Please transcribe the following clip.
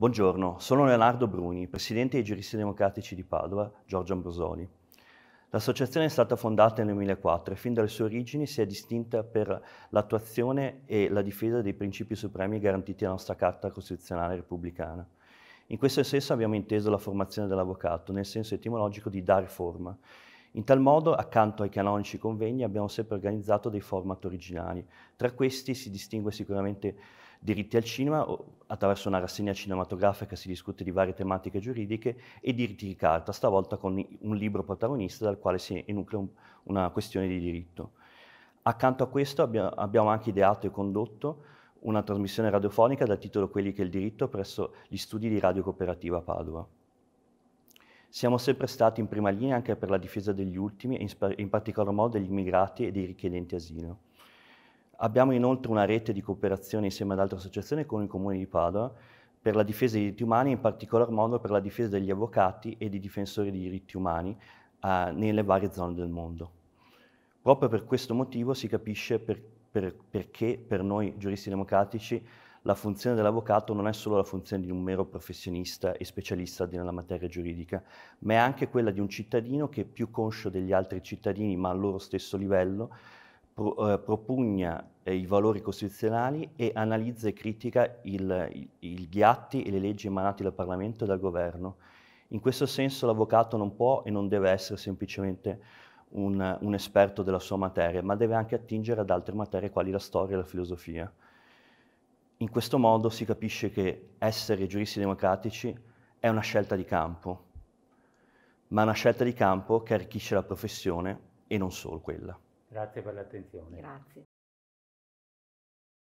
Buongiorno, sono Leonardo Bruni, presidente dei giuristi democratici di Padova, Giorgio Ambrosoli. L'associazione è stata fondata nel 2004 e fin dalle sue origini si è distinta per l'attuazione e la difesa dei principi supremi garantiti dalla nostra Carta Costituzionale Repubblicana. In questo senso abbiamo inteso la formazione dell'avvocato, nel senso etimologico di dare forma, in tal modo, accanto ai canonici convegni, abbiamo sempre organizzato dei format originali. Tra questi si distingue sicuramente diritti al cinema, attraverso una rassegna cinematografica si discute di varie tematiche giuridiche, e diritti di carta, stavolta con un libro protagonista dal quale si enuclea un, una questione di diritto. Accanto a questo abbiamo anche ideato e condotto una trasmissione radiofonica dal titolo Quelli che è il diritto presso gli studi di Radio Cooperativa Padova. Siamo sempre stati in prima linea anche per la difesa degli ultimi in, in particolar modo degli immigrati e dei richiedenti asilo. Abbiamo inoltre una rete di cooperazione insieme ad altre associazioni con il Comune di Padova per la difesa dei diritti umani, in particolar modo per la difesa degli avvocati e dei difensori dei diritti umani eh, nelle varie zone del mondo. Proprio per questo motivo si capisce per, per, perché per noi giuristi democratici la funzione dell'avvocato non è solo la funzione di un mero professionista e specialista nella materia giuridica, ma è anche quella di un cittadino che più conscio degli altri cittadini, ma al loro stesso livello, pro, eh, propugna eh, i valori costituzionali e analizza e critica gli atti e le leggi emanati dal Parlamento e dal Governo. In questo senso l'avvocato non può e non deve essere semplicemente un, un esperto della sua materia, ma deve anche attingere ad altre materie quali la storia e la filosofia. In questo modo si capisce che essere giuristi democratici è una scelta di campo, ma una scelta di campo che arricchisce la professione e non solo quella. Grazie per l'attenzione. Grazie.